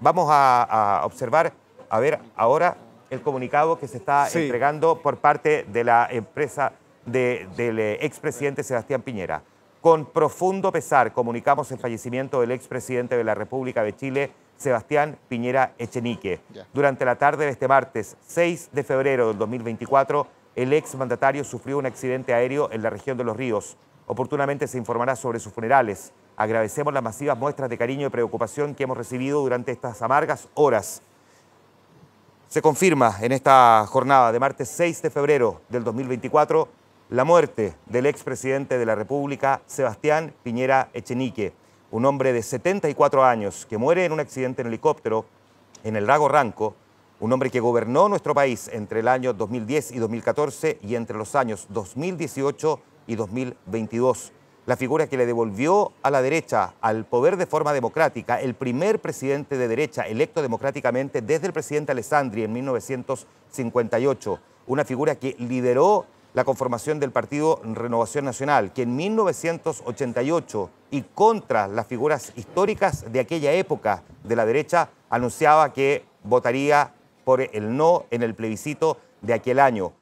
Vamos a, observar, a ver ahora el comunicado que se está entregando por parte de la empresa del eh, expresidente Sebastián Piñera. Con profundo pesar comunicamos el fallecimiento del expresidente de la República de Chile, Sebastián Piñera Echenique. Durante la tarde de este martes 6 de febrero del 2024, el exmandatario sufrió un accidente aéreo en la región de Los Ríos. Oportunamente se informará sobre sus funerales. Agradecemos las masivas muestras de cariño y preocupación que hemos recibido durante estas amargas horas. Se confirma en esta jornada de martes 6 de febrero del 2024 la muerte del expresidente de la República, Sebastián Piñera Echenique, un hombre de 74 años que muere en un accidente en helicóptero en el lago Ranco, un hombre que gobernó nuestro país entre el año 2010 y 2014 y entre los años 2018 y 2022 la figura que le devolvió a la derecha, al poder de forma democrática, el primer presidente de derecha electo democráticamente desde el presidente Alessandri en 1958, una figura que lideró la conformación del Partido Renovación Nacional, que en 1988 y contra las figuras históricas de aquella época de la derecha anunciaba que votaría por el no en el plebiscito de aquel año.